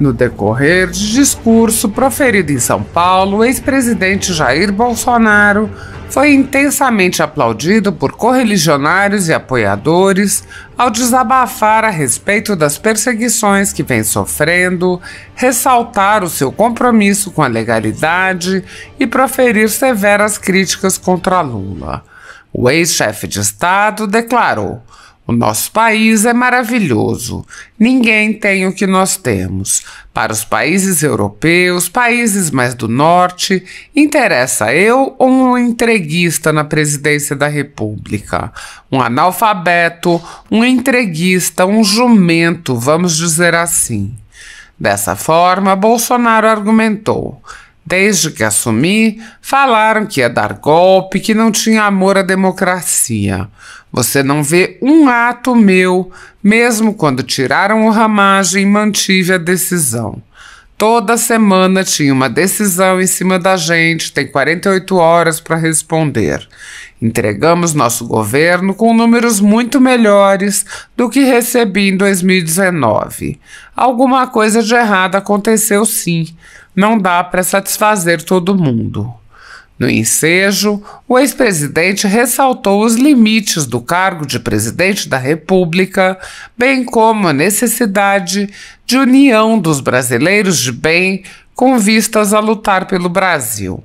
No decorrer de discurso proferido em São Paulo, o ex-presidente Jair Bolsonaro foi intensamente aplaudido por correligionários e apoiadores ao desabafar a respeito das perseguições que vem sofrendo, ressaltar o seu compromisso com a legalidade e proferir severas críticas contra Lula. O ex-chefe de Estado declarou: o nosso país é maravilhoso. Ninguém tem o que nós temos. Para os países europeus, países mais do norte, interessa eu ou um entreguista na presidência da República? Um analfabeto, um entreguista, um jumento, vamos dizer assim. Dessa forma, Bolsonaro argumentou. Desde que assumi, falaram que ia dar golpe, que não tinha amor à democracia. Você não vê um ato meu, mesmo quando tiraram o ramagem e mantive a decisão. Toda semana tinha uma decisão em cima da gente, tem 48 horas para responder. Entregamos nosso governo com números muito melhores do que recebi em 2019. Alguma coisa de errado aconteceu sim não dá para satisfazer todo mundo. No ensejo, o ex-presidente ressaltou os limites do cargo de presidente da República, bem como a necessidade de união dos brasileiros de bem com vistas a lutar pelo Brasil.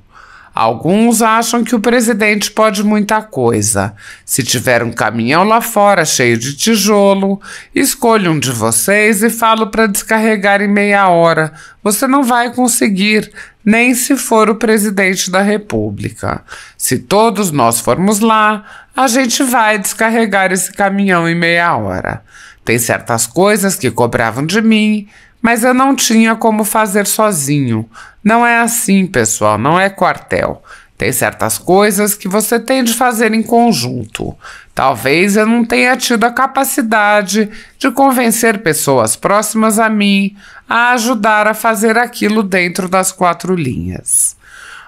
Alguns acham que o presidente pode muita coisa. Se tiver um caminhão lá fora cheio de tijolo, escolha um de vocês e falo para descarregar em meia hora. Você não vai conseguir, nem se for o presidente da República. Se todos nós formos lá, a gente vai descarregar esse caminhão em meia hora. Tem certas coisas que cobravam de mim, mas eu não tinha como fazer sozinho. Não é assim, pessoal, não é quartel. Tem certas coisas que você tem de fazer em conjunto. Talvez eu não tenha tido a capacidade de convencer pessoas próximas a mim a ajudar a fazer aquilo dentro das quatro linhas.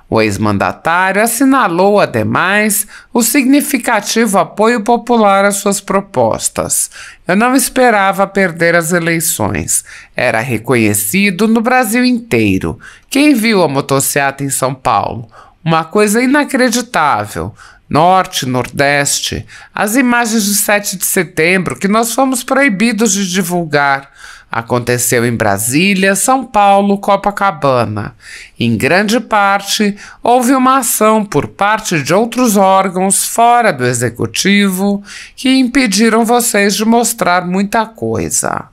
O ex-mandatário assinalou, ademais, o significativo apoio popular às suas propostas. Eu não esperava perder as eleições. Era reconhecido no Brasil inteiro. Quem viu a motocicleta em São Paulo? Uma coisa inacreditável. Norte, Nordeste, as imagens de 7 de setembro que nós fomos proibidos de divulgar. Aconteceu em Brasília, São Paulo, Copacabana. Em grande parte, houve uma ação por parte de outros órgãos fora do executivo que impediram vocês de mostrar muita coisa.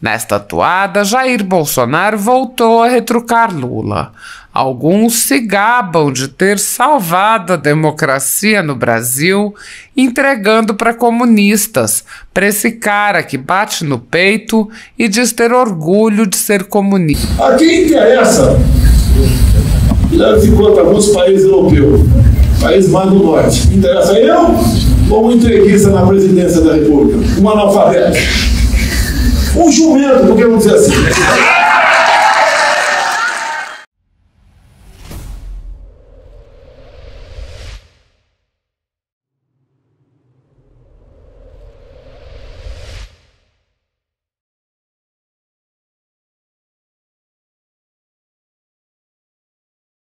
Nesta atuada, Jair Bolsonaro voltou a retrucar Lula. Alguns se gabam de ter salvado a democracia no Brasil, entregando para comunistas, para esse cara que bate no peito e diz ter orgulho de ser comunista. A quem interessa? É Já se conta alguns países europeus, países mais do norte. Interessa eu ou um entreguista na presidência da República? Um analfabeto. O jumento, porque não dizer assim.